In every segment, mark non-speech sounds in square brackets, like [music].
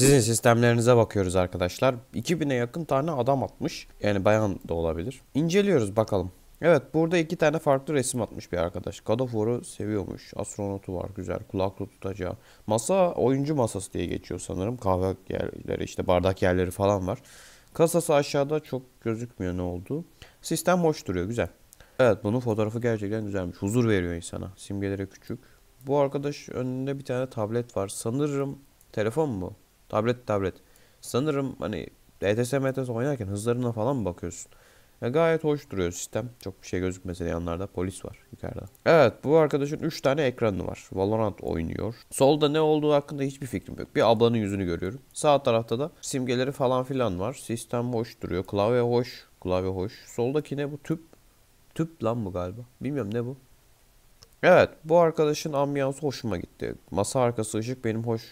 Sizin sistemlerinize bakıyoruz arkadaşlar. 2000'e yakın tane adam atmış. Yani bayan da olabilir. İnceliyoruz bakalım. Evet burada iki tane farklı resim atmış bir arkadaş. God of War'u seviyormuş. Astronotu var güzel. Kulaklı tutacağı. Masa oyuncu masası diye geçiyor sanırım. Kahve yerleri işte bardak yerleri falan var. Kasası aşağıda çok gözükmüyor ne oldu. Sistem hoş duruyor güzel. Evet bunun fotoğrafı gerçekten güzelmiş. Huzur veriyor insana. Simgeleri küçük. Bu arkadaş önünde bir tane tablet var. Sanırım telefon mu? Tablet tablet. Sanırım hani ETS MTS oynarken hızlarına falan mı bakıyorsun? Ya gayet hoş duruyor sistem. Çok bir şey gözükmese de yanlarda polis var yukarıda. Evet bu arkadaşın 3 tane ekranı var. Valorant oynuyor. Solda ne olduğu hakkında hiçbir fikrim yok. Bir ablanın yüzünü görüyorum. Sağ tarafta da simgeleri falan filan var. Sistem hoş duruyor. Klavye hoş. Klavye hoş. Soldaki ne bu? Tüp. Tüp lan bu galiba. Bilmiyorum ne bu. Evet bu arkadaşın ambiyansı hoşuma gitti. Masa arkası ışık benim hoş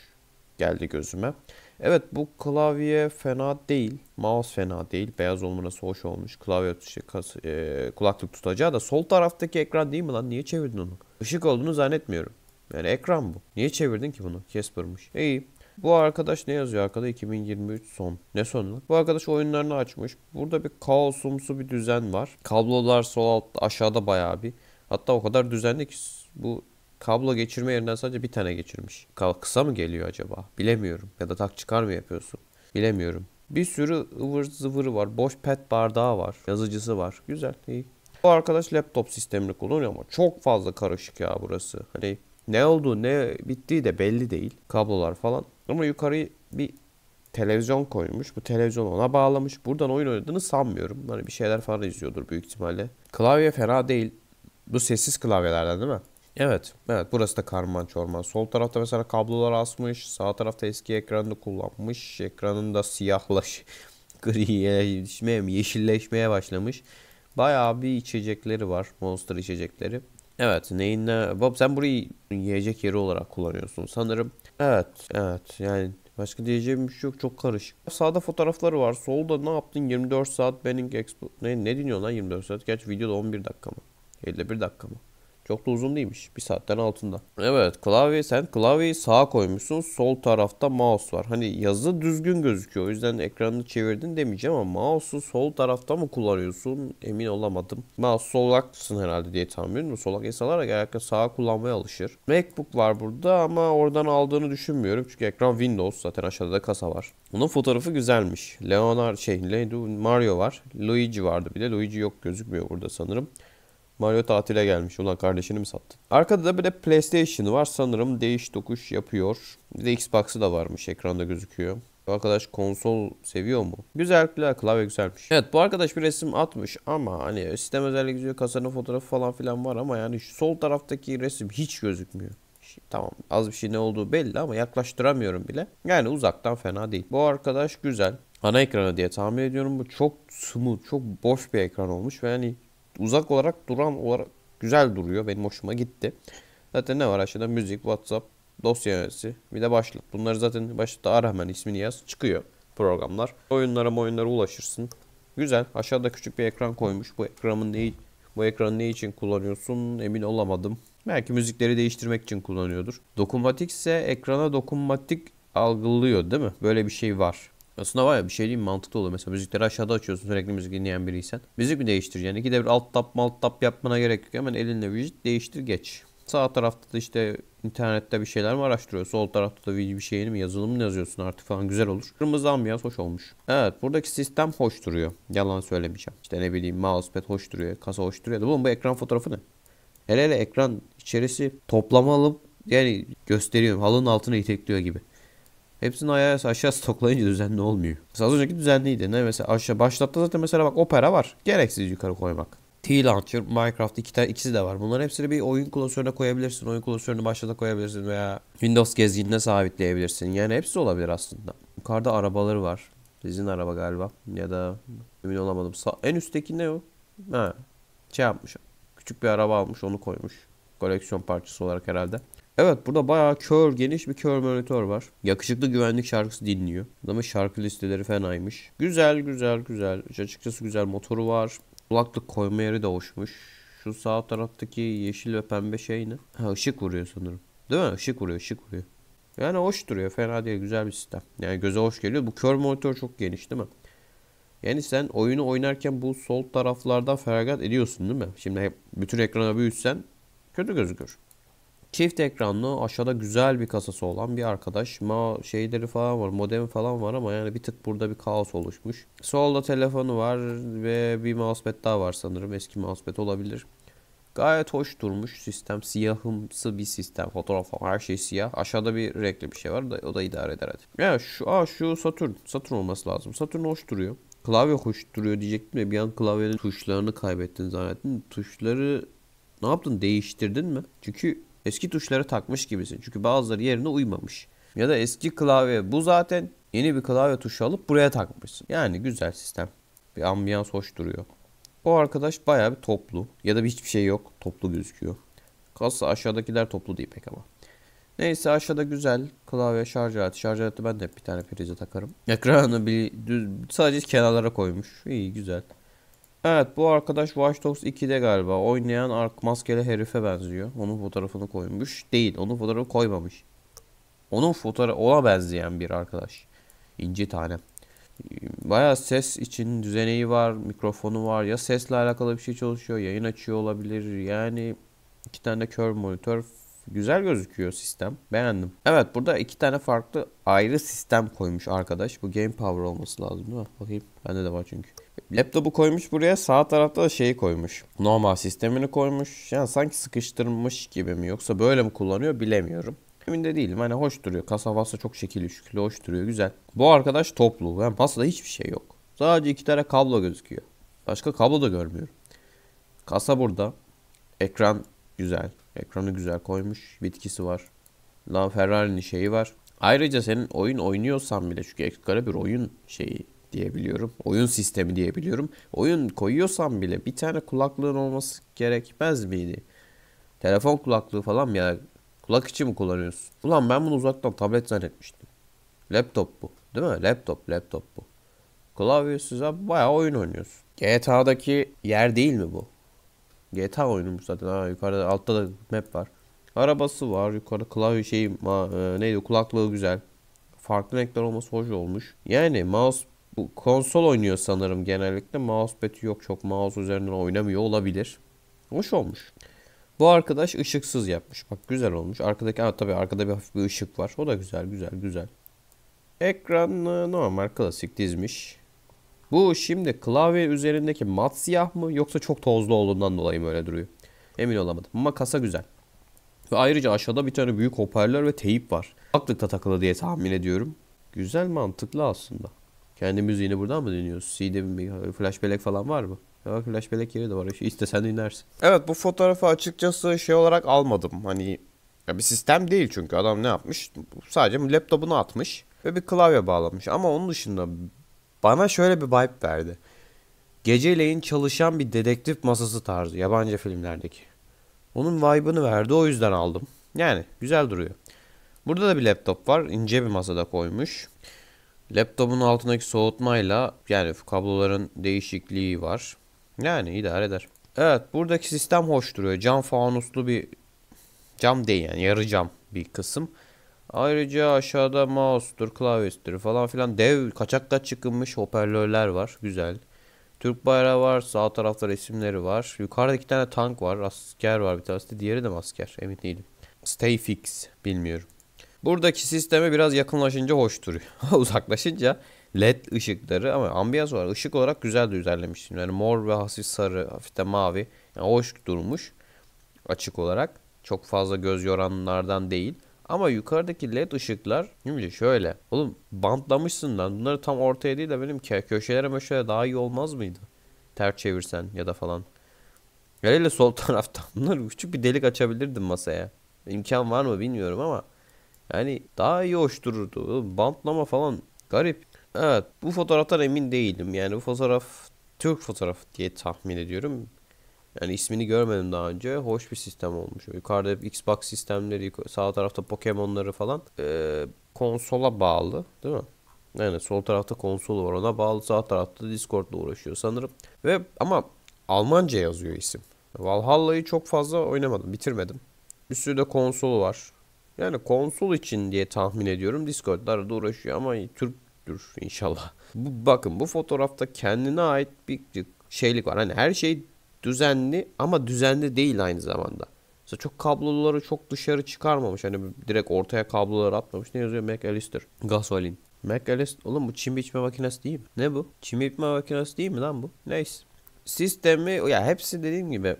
geldi gözüme. Evet bu klavye fena değil. Mouse fena değil. Beyaz olmanası hoş olmuş. Klavye tuşu, kas, e, kulaklık tutacağı da sol taraftaki ekran değil mi lan? Niye çevirdin onu? Işık olduğunu zannetmiyorum. Yani ekran bu. Niye çevirdin ki bunu? Casper'mış. İyi. Bu arkadaş ne yazıyor arkada? 2023 son. Ne son lan? Bu arkadaş oyunlarını açmış. Burada bir kaosumsu bir düzen var. Kablolar sol altta aşağıda bayağı bir. Hatta o kadar düzenli ki bu kablo geçirme yerinden sadece bir tane geçirmiş. Kısa mı geliyor acaba? Bilemiyorum. Ya da tak çıkar mı yapıyorsun? Bilemiyorum. Bir sürü ıvır zıvırı var. Boş pet bardağı var. Yazıcısı var. Güzel. iyi. Bu arkadaş laptop sistemini kullanıyor ama çok fazla karışık ya burası. Hani ne oldu ne bittiği de belli değil. Kablolar falan. Ama yukarıyı bir televizyon koymuş. Bu televizyon ona bağlamış. Buradan oyun oynadığını sanmıyorum. Hani bir şeyler falan izliyordur büyük ihtimalle. Klavye fena değil. Bu sessiz klavyelerden değil mi? Evet, evet burası da karman çorman. Sol tarafta mesela kablolar asmış, sağ tarafta eski ekranını kullanmış, ekranın da siyahlaş, [laughs] grileşmeye, yeşilleşmeye başlamış. Bayağı bir içecekleri var, monster içecekleri. Evet, neyin ne? Bob sen burayı yiyecek yeri olarak kullanıyorsun sanırım. Evet, evet yani Başka diyeceğim bir şey yok. Çok karışık. Sağda fotoğrafları var. Solda ne yaptın? 24 saat Benning Expo... Ne, ne dinliyorsun lan 24 saat? Gerçi videoda 11 dakika mı? 51 dakika mı? Çok da uzun değilmiş. Bir saatten altında. Evet klavye sen klavyeyi sağa koymuşsun. Sol tarafta mouse var. Hani yazı düzgün gözüküyor. O yüzden ekranını çevirdin demeyeceğim ama mouse'u sol tarafta mı kullanıyorsun? Emin olamadım. Mouse solaksın herhalde diye tahmin ediyorum. Solak insanlar da genellikle sağa kullanmaya alışır. Macbook var burada ama oradan aldığını düşünmüyorum. Çünkü ekran Windows. Zaten aşağıda da kasa var. Bunun fotoğrafı güzelmiş. Leonard şey Mario var. Luigi vardı bir de. Luigi yok gözükmüyor burada sanırım. Mario tatile gelmiş. Ulan kardeşini mi sattın? Arkada da bir de PlayStation var. Sanırım değiş dokuş yapıyor. Bir de Xbox'ı da varmış. Ekranda gözüküyor. Bu arkadaş konsol seviyor mu? Güzel klavye güzelmiş. Evet bu arkadaş bir resim atmış ama hani sistem özellik diyor kasanın fotoğrafı falan filan var ama yani şu sol taraftaki resim hiç gözükmüyor. Tamam az bir şey ne olduğu belli ama yaklaştıramıyorum bile. Yani uzaktan fena değil. Bu arkadaş güzel. Ana ekranı diye tahmin ediyorum bu çok smooth, çok boş bir ekran olmuş ve yani uzak olarak duran olarak güzel duruyor. Benim hoşuma gitti. Zaten ne var aşağıda? Müzik, WhatsApp, dosya yöneticisi bir de başlık. Bunları zaten başlıkta ara hemen ismini yaz. Çıkıyor programlar. Oyunlara oyunlara ulaşırsın. Güzel. Aşağıda küçük bir ekran koymuş. Bu ekranın ne bu ekranı ne için kullanıyorsun emin olamadım. Belki müzikleri değiştirmek için kullanıyordur. Dokunmatik ise ekrana dokunmatik algılıyor değil mi? Böyle bir şey var. Aslında var ya bir şey diyeyim mantıklı olur. Mesela müzikleri aşağıda açıyorsun sürekli müzik dinleyen biriysen. Müzik mi değiştireceksin? yani de bir alt tap alt tap yapmana gerek yok. Hemen elinle müzik değiştir geç. Sağ tarafta da işte internette bir şeyler mi araştırıyorsun? Sol tarafta da bir şeyini mi yazılım mı yazıyorsun artık falan güzel olur. Kırmızı ambiyans hoş olmuş. Evet buradaki sistem hoş duruyor. Yalan söylemeyeceğim. İşte ne bileyim mousepad hoş duruyor. Kasa hoş duruyor. Da bunun bu ekran fotoğrafı ne? Hele hele ekran içerisi toplama yani gösteriyorum halının altına itekliyor gibi. Hepsini ayağa aşağı stoklayınca düzenli olmuyor. Mesela az önceki düzenliydi. Ne mesela aşağı başlattı zaten mesela bak opera var. Gereksiz yukarı koymak. T-Launcher, Minecraft iki tane ikisi de var. Bunların hepsini bir oyun klasörüne koyabilirsin. Oyun klasörünü başta koyabilirsin veya Windows gezginine sabitleyebilirsin. Yani hepsi olabilir aslında. Yukarıda arabaları var. Sizin araba galiba ya da emin olamadım. Sa en üstteki ne o? Ha. Şey yapmış. Küçük bir araba almış onu koymuş. Koleksiyon parçası olarak herhalde. Evet burada bayağı kör geniş bir kör monitör var. Yakışıklı güvenlik şarkısı dinliyor. Adamın şarkı listeleri fenaymış. Güzel güzel güzel. Açıkçası güzel motoru var. Kulaklık koyma yeri de hoşmuş. Şu sağ taraftaki yeşil ve pembe şey ne? Ha ışık vuruyor sanırım. Değil mi? Işık vuruyor ışık vuruyor. Yani hoş duruyor. Fena değil. Güzel bir sistem. Yani göze hoş geliyor. Bu kör monitör çok geniş değil mi? Yani sen oyunu oynarken bu sol taraflardan feragat ediyorsun değil mi? Şimdi hep bütün ekrana büyütsen kötü gözükür. Çift ekranlı aşağıda güzel bir kasası olan bir arkadaş. Ma şeyleri falan var modem falan var ama yani bir tık burada bir kaos oluşmuş. Solda telefonu var ve bir mousepad daha var sanırım eski mousepad olabilir. Gayet hoş durmuş sistem. Siyahımsı bir sistem. Fotoğraf falan her şey siyah. Aşağıda bir renkli bir şey var da o da idare eder hadi. Ya yani şu aa, şu Saturn Saturn olması lazım. Saturn hoş duruyor. Klavye hoş duruyor diyecektim ya bir an klavyenin tuşlarını kaybettin zannettim. Tuşları ne yaptın değiştirdin mi? Çünkü eski tuşları takmış gibisin. Çünkü bazıları yerine uymamış. Ya da eski klavye bu zaten yeni bir klavye tuşu alıp buraya takmışsın. Yani güzel sistem. Bir ambiyans hoş duruyor. bu arkadaş baya bir toplu. Ya da hiçbir şey yok. Toplu gözüküyor. Kasa aşağıdakiler toplu değil pek ama. Neyse aşağıda güzel klavye şarj aleti. Şarj aleti ben de bir tane prize takarım. Ekranı bir düz, sadece kenarlara koymuş. İyi güzel. Evet bu arkadaş Watch Dogs 2'de galiba oynayan ark maskeli herife benziyor. Onun fotoğrafını koymuş. Değil onun fotoğrafı koymamış. Onun fotoğrafı ona benzeyen bir arkadaş. İnci tane. Baya ses için düzeneği var, mikrofonu var. Ya sesle alakalı bir şey çalışıyor, yayın açıyor olabilir. Yani iki tane kör monitör güzel gözüküyor sistem. Beğendim. Evet burada iki tane farklı ayrı sistem koymuş arkadaş. Bu Game Power olması lazım değil mi? Bakayım. Bende de var çünkü. Laptopu koymuş buraya sağ tarafta da şeyi koymuş. Normal sistemini koymuş. Yani sanki sıkıştırmış gibi mi yoksa böyle mi kullanıyor bilemiyorum. Emin de değilim. Hani hoş duruyor. Kasa basa çok şekilli şükürlü hoş duruyor. Güzel. Bu arkadaş toplu. Yani masada hiçbir şey yok. Sadece iki tane kablo gözüküyor. Başka kablo da görmüyorum. Kasa burada. Ekran güzel. Ekranı güzel koymuş. Bitkisi var. Lan Ferrari'nin şeyi var. Ayrıca senin oyun oynuyorsan bile çünkü ekstra bir oyun şeyi diyebiliyorum. Oyun sistemi diyebiliyorum. Oyun koyuyorsan bile bir tane kulaklığın olması gerekmez miydi? Telefon kulaklığı falan ya kulak içi mi kullanıyorsun? Ulan ben bunu uzaktan tablet zannetmiştim. Laptop bu. Değil mi? Laptop, laptop bu. Klavyesiz abi bayağı oyun oynuyorsun. GTA'daki yer değil mi bu? GTA oyunu bu zaten. Ha, yukarıda altta da map var. Arabası var. yukarıda klavye şey ma, e, neydi kulaklığı güzel. Farklı renkler olması hoş olmuş. Yani mouse bu konsol oynuyor sanırım genellikle. Mousepad'i yok çok mouse üzerinden oynamıyor olabilir. Hoş olmuş. Bu arkadaş ışıksız yapmış. Bak güzel olmuş. Arkadaki ha, tabii arkada bir hafif bir ışık var. O da güzel güzel güzel. Ekran e, normal klasik dizmiş. Bu şimdi klavye üzerindeki mat siyah mı yoksa çok tozlu olduğundan dolayı mı öyle duruyor? Emin olamadım ama kasa güzel. Ve ayrıca aşağıda bir tane büyük hoparlör ve teyip var. Aklıkta takılı diye tahmin ediyorum. Güzel mantıklı aslında. Kendi müziğini buradan mı dinliyorsun? CD mi? Flash bellek falan var mı? Ya flash bellek yeri de var. İstesen dinlersin. Evet bu fotoğrafı açıkçası şey olarak almadım. Hani ya bir sistem değil çünkü adam ne yapmış? Sadece laptopunu atmış ve bir klavye bağlamış. Ama onun dışında bana şöyle bir vibe verdi. Geceleyin çalışan bir dedektif masası tarzı yabancı filmlerdeki. Onun vibe'ını verdi o yüzden aldım. Yani güzel duruyor. Burada da bir laptop var. ince bir masada koymuş. Laptopun altındaki soğutmayla yani kabloların değişikliği var. Yani idare eder. Evet buradaki sistem hoş duruyor. Cam fanuslu bir cam değil yani yarı cam bir kısım. Ayrıca aşağıda mouse'dur, klavyesidir falan filan dev kaçakta çıkınmış hoparlörler var. Güzel. Türk bayrağı var. Sağ tarafta resimleri var. Yukarıda iki tane tank var. Asker var bir tanesi. Diğeri de asker. Emin değilim. Stay fix. Bilmiyorum. Buradaki sisteme biraz yakınlaşınca hoş duruyor. [laughs] Uzaklaşınca led ışıkları ama ambiyans olarak ışık olarak güzel de düzenlemiştim. Yani mor ve hafif sarı, hafif de mavi. Yani hoş durmuş açık olarak. Çok fazla göz yoranlardan değil. Ama yukarıdaki led ışıklar şimdi şöyle. Oğlum bantlamışsın lan. Bunları tam ortaya değil de benim köşelere meşeye daha iyi olmaz mıydı? Ter çevirsen ya da falan. Hele sol [laughs] taraftan bunlar küçük bir delik açabilirdim masaya. İmkan var mı bilmiyorum ama yani daha iyi hoş dururdu. Bantlama falan garip. Evet bu fotoğraftan emin değilim. Yani bu fotoğraf Türk fotoğraf diye tahmin ediyorum. Yani ismini görmedim daha önce. Hoş bir sistem olmuş. Yukarıda Xbox sistemleri, sağ tarafta Pokemon'ları falan. Ee, konsola bağlı değil mi? Yani sol tarafta konsol var ona bağlı sağ tarafta Discord'la uğraşıyor sanırım. Ve ama Almanca yazıyor isim. Valhalla'yı çok fazla oynamadım, bitirmedim. Üstünde konsolu var. Yani konsol için diye tahmin ediyorum. Discord'da arada uğraşıyor ama Türktür inşallah. Bu, bakın bu fotoğrafta kendine ait bir, şeylik var. Hani her şey düzenli ama düzenli değil aynı zamanda. Mesela çok kabloları çok dışarı çıkarmamış. Hani direkt ortaya kabloları atmamış. Ne yazıyor? McAllister. Gasolin. McAllister. Oğlum bu çim biçme makinesi değil mi? Ne bu? Çim biçme makinesi değil mi lan bu? Neyse. Sistemi ya hepsi dediğim gibi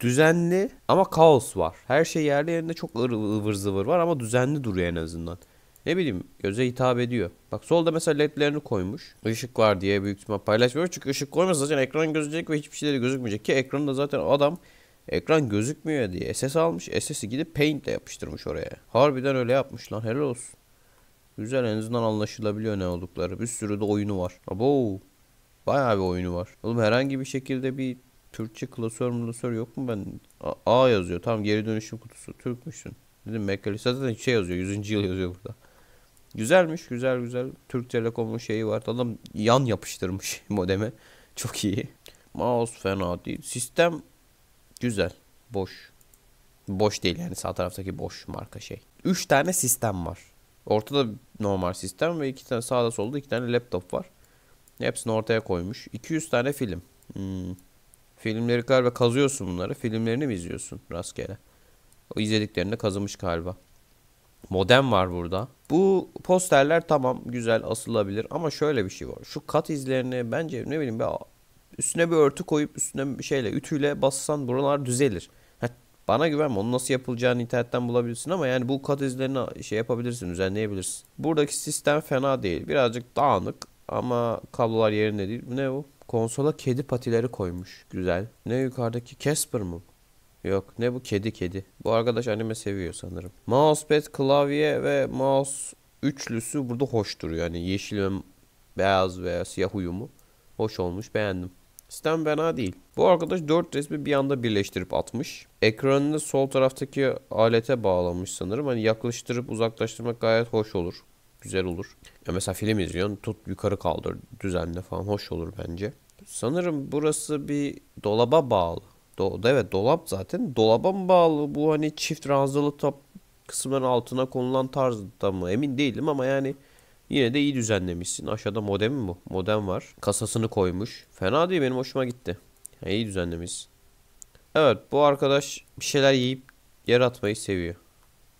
Düzenli ama kaos var. Her şey yerli yerinde çok ıvır zıvır var ama düzenli duruyor en azından. Ne bileyim göze hitap ediyor. Bak solda mesela ledlerini koymuş. Işık var diye büyük ihtimal paylaşmıyor. Çünkü ışık koymasa zaten ekran gözükecek ve hiçbir şeyleri gözükmeyecek. Ki ekranda zaten adam ekran gözükmüyor diye SS almış. SS'i gidip Paint'le yapıştırmış oraya. Harbiden öyle yapmış lan helal olsun. Güzel en azından anlaşılabiliyor ne oldukları. Bir sürü de oyunu var. Abo. Bayağı bir oyunu var. Oğlum herhangi bir şekilde bir Türkçe klasör klasör yok mu ben? A, A yazıyor. Tamam geri dönüşüm kutusu. Türkmüşsün. Dedim Mekali zaten şey yazıyor. 100. yıl yazıyor burada. Güzelmiş güzel güzel. Türk Telekom'un şeyi var. Adam yan yapıştırmış [laughs] modeme. Çok iyi. Mouse fena değil. Sistem güzel. Boş. Boş değil yani sağ taraftaki boş marka şey. 3 tane sistem var. Ortada normal sistem ve iki tane sağda solda iki tane laptop var. Hepsini ortaya koymuş. 200 tane film. Hmm. Filmleri galiba kazıyorsun bunları. Filmlerini mi izliyorsun rastgele? O izlediklerinde kazımış galiba. Modem var burada. Bu posterler tamam güzel asılabilir ama şöyle bir şey var. Şu kat izlerini bence ne bileyim bir üstüne bir örtü koyup üstüne bir şeyle ütüyle bassan buralar düzelir. Heh, bana güvenme onu nasıl yapılacağını internetten bulabilirsin ama yani bu kat izlerini şey yapabilirsin düzenleyebilirsin. Buradaki sistem fena değil birazcık dağınık ama kablolar yerinde değil. ne bu? Konsola kedi patileri koymuş. Güzel. Ne yukarıdaki Casper mı? Yok ne bu kedi kedi. Bu arkadaş anime seviyor sanırım. Mousepad, klavye ve mouse üçlüsü burada hoş duruyor. Yani yeşil ve beyaz veya siyah uyumu. Hoş olmuş beğendim. Sistem fena değil. Bu arkadaş dört resmi bir anda birleştirip atmış. Ekranını sol taraftaki alete bağlamış sanırım. Hani yaklaştırıp uzaklaştırmak gayet hoş olur. Güzel olur. Ya mesela film izliyorsun tut yukarı kaldır düzenle falan hoş olur bence. Sanırım burası bir dolaba bağlı. Do evet dolap zaten. Dolaba mı bağlı bu hani çift ranzalı top kısımların altına konulan tarzda mı emin değilim ama yani yine de iyi düzenlemişsin. Aşağıda modem mi bu? Modem var. Kasasını koymuş. Fena değil benim hoşuma gitti. Yani iyi düzenlemiş Evet bu arkadaş bir şeyler yiyip yer atmayı seviyor.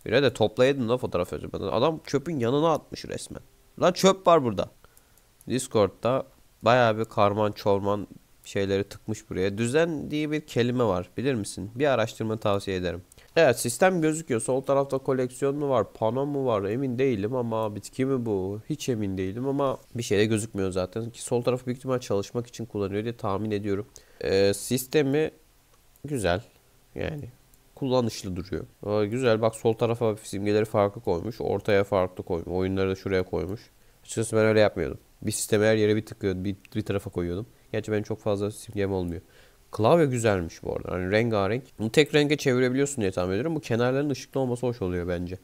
Bire de toplayaydın da fotoğraf özümden. Adam çöpün yanına atmış resmen. Lan çöp var burada. Discord'da bayağı bir karman çorman şeyleri tıkmış buraya. Düzen diye bir kelime var bilir misin? Bir araştırma tavsiye ederim. Evet sistem gözüküyor. Sol tarafta koleksiyon mu var, pano mu var emin değilim ama bitki mi bu? Hiç emin değilim ama bir şeyde gözükmüyor zaten. Ki sol tarafı büyük ihtimal çalışmak için kullanıyor diye tahmin ediyorum. Ee, sistemi güzel yani kullanışlı duruyor. Aa, güzel bak sol tarafa simgeleri farklı koymuş. Ortaya farklı koymuş. Oyunları da şuraya koymuş. Açıkçası ben öyle yapmıyordum. Bir sistemi her yere bir tıklıyordum. Bir, bir tarafa koyuyordum. Gerçi benim çok fazla simgem olmuyor. Klavye güzelmiş bu arada. Hani rengarenk. Bunu tek renge çevirebiliyorsun diye tahmin ediyorum. Bu kenarların ışıklı olması hoş oluyor bence.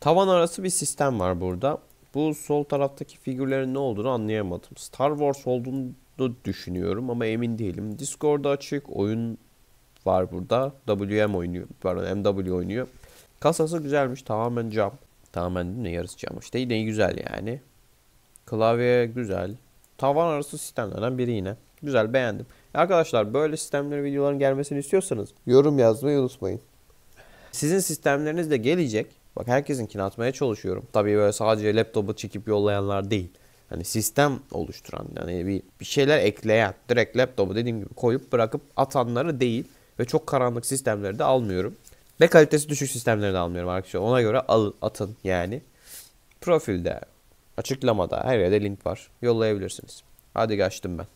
Tavan arası bir sistem var burada. Bu sol taraftaki figürlerin ne olduğunu anlayamadım. Star Wars olduğunu düşünüyorum ama emin değilim. Discord'a açık, oyun var burada. WM oynuyor. Pardon MW oynuyor. Kasası güzelmiş. Tamamen cam. Tamamen değil mi? Yarısı cam. İşte yine güzel yani. Klavye güzel. Tavan arası sistemlerden biri yine. Güzel beğendim. Arkadaşlar böyle sistemlerin videoların gelmesini istiyorsanız yorum yazmayı unutmayın. Sizin sistemleriniz de gelecek. Bak herkesinkini atmaya çalışıyorum. Tabii böyle sadece laptopu çekip yollayanlar değil. Hani sistem oluşturan yani bir, bir şeyler ekleyen direkt laptopu dediğim gibi koyup bırakıp atanları değil ve çok karanlık sistemleri de almıyorum. Ve kalitesi düşük sistemleri de almıyorum arkadaşlar. Ona göre alın, atın yani. Profilde, açıklamada her yerde link var. Yollayabilirsiniz. Hadi geçtim ben.